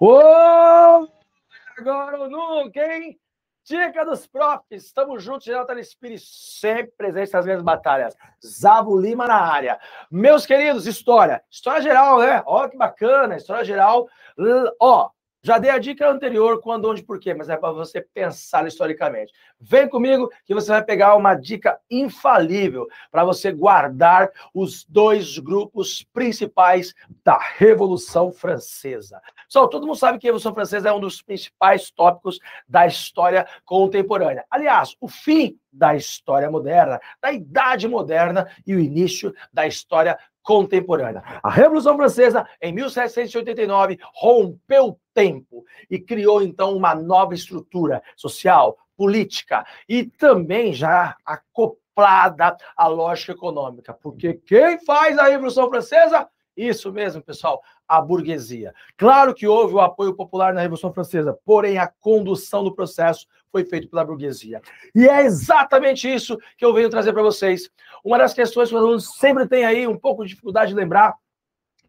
Oh! Agora ou nunca, hein? Dica dos profs, estamos juntos, Geraldo tá espírito sempre presente nas grandes batalhas. Zabo Lima na área. Meus queridos, história. História geral, né? Ó, que bacana, história geral. Ó, já dei a dica anterior, quando, onde, porquê, mas é para você pensar historicamente. Vem comigo que você vai pegar uma dica infalível para você guardar os dois grupos principais da Revolução Francesa. Pessoal, todo mundo sabe que a Revolução Francesa é um dos principais tópicos da história contemporânea. Aliás, o fim da história moderna, da idade moderna e o início da história contemporânea. A Revolução Francesa, em 1789, rompeu o tempo e criou então uma nova estrutura social, política e também já acoplada à lógica econômica, porque quem faz a Revolução Francesa isso mesmo, pessoal, a burguesia. Claro que houve o apoio popular na Revolução Francesa, porém a condução do processo foi feita pela burguesia. E é exatamente isso que eu venho trazer para vocês. Uma das questões que os alunos sempre têm aí um pouco de dificuldade de lembrar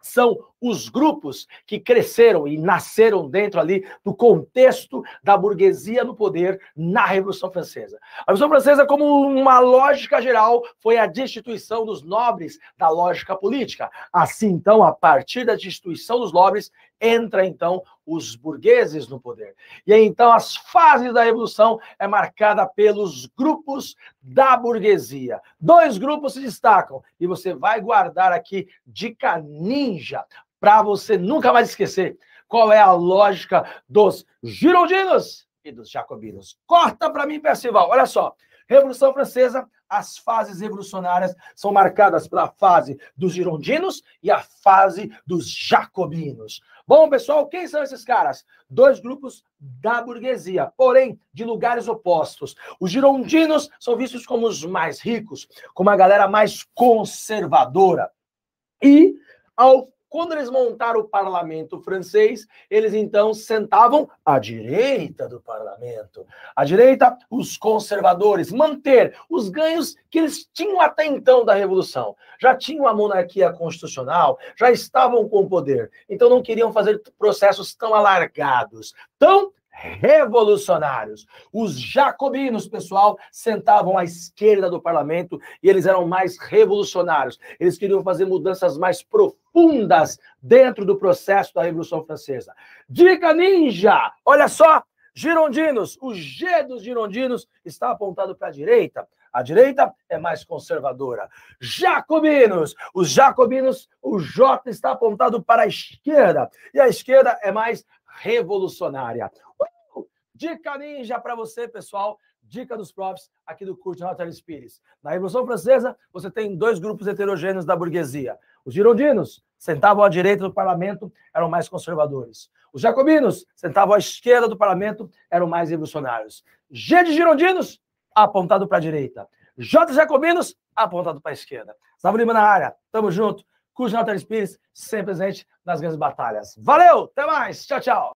são os grupos que cresceram e nasceram dentro ali do contexto da burguesia no poder na Revolução Francesa. A Revolução Francesa, como uma lógica geral, foi a destituição dos nobres da lógica política. Assim, então, a partir da destituição dos nobres, entra então os burgueses no poder. E então as fases da revolução é marcada pelos grupos da burguesia. Dois grupos se destacam e você vai guardar aqui dica ninja para você nunca mais esquecer qual é a lógica dos girondinos e dos jacobinos. Corta para mim, Percival. Olha só. Revolução Francesa, as fases revolucionárias são marcadas pela fase dos girondinos e a fase dos jacobinos. Bom, pessoal, quem são esses caras? Dois grupos da burguesia, porém de lugares opostos. Os girondinos são vistos como os mais ricos, como a galera mais conservadora. E ao quando eles montaram o parlamento francês, eles então sentavam à direita do parlamento. À direita, os conservadores, manter os ganhos que eles tinham até então da Revolução. Já tinham a monarquia constitucional, já estavam com o poder. Então não queriam fazer processos tão alargados, tão revolucionários. Os jacobinos, pessoal, sentavam à esquerda do parlamento e eles eram mais revolucionários. Eles queriam fazer mudanças mais profundas dentro do processo da Revolução Francesa. Dica ninja! Olha só, girondinos, o G dos girondinos está apontado para a direita. A direita é mais conservadora. Jacobinos, os jacobinos, o J está apontado para a esquerda e a esquerda é mais revolucionária. Uh! Dica ninja para você, pessoal. Dica dos profs aqui do curso Hotel Spires. Na Revolução Francesa, você tem dois grupos heterogêneos da burguesia. Os girondinos, sentavam à direita do parlamento, eram mais conservadores. Os jacobinos, sentavam à esquerda do parlamento, eram mais revolucionários. G de girondinos, apontado para a direita. J de jacobinos, apontado para a esquerda. Salve Lima na área. Tamo junto com o Jonathan Pires, sempre presente nas grandes batalhas. Valeu, até mais, tchau, tchau.